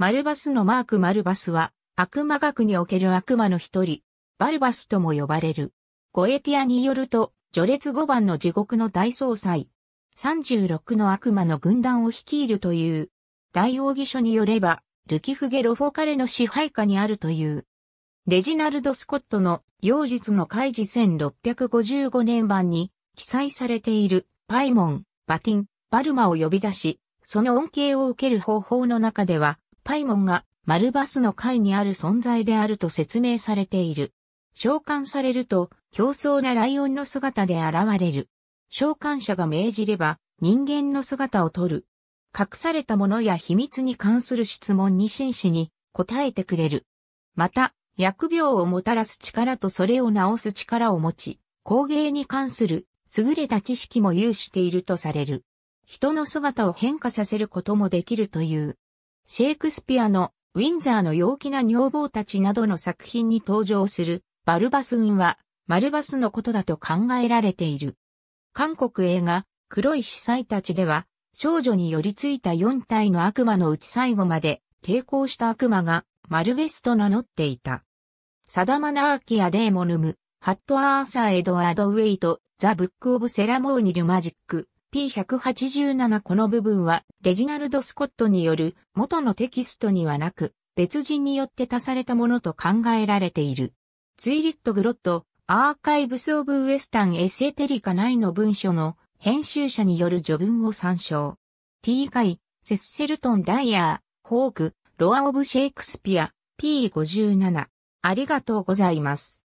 マルバスのマークマルバスは、悪魔学における悪魔の一人、バルバスとも呼ばれる。ゴエティアによると、序列5番の地獄の大総裁、36の悪魔の軍団を率いるという、大王義書によれば、ルキフゲロフォカレの支配下にあるという。レジナルド・スコットの妖術の開示1655年版に記載されているパイモン、バティン、バルマを呼び出し、その恩恵を受ける方法の中では、パイモンがマルバスの会にある存在であると説明されている。召喚されると、競争なライオンの姿で現れる。召喚者が命じれば、人間の姿をとる。隠されたものや秘密に関する質問に真摯に答えてくれる。また、薬病をもたらす力とそれを治す力を持ち、工芸に関する優れた知識も有しているとされる。人の姿を変化させることもできるという。シェイクスピアのウィンザーの陽気な女房たちなどの作品に登場するバルバス運はマルバスのことだと考えられている。韓国映画黒い司祭たちでは少女に寄りついた4体の悪魔のうち最後まで抵抗した悪魔がマルベスと名乗っていた。サダマナーキアデーモヌム、ハットアーサーエドワードウェイト、ザ・ブック・オブ・セラモーニル・マジック、P187 この部分はレジナルド・スコットによる元のテキストにはなく別人によって足されたものと考えられている。ツイリット・グロット、アーカイブス・オブ・ウエスタン・エセテリカ内の文書の編集者による序文を参照。T カイ、セッセルトン・ダイヤー、ホーク、ロア・オブ・シェイクスピア、P57。ありがとうございます。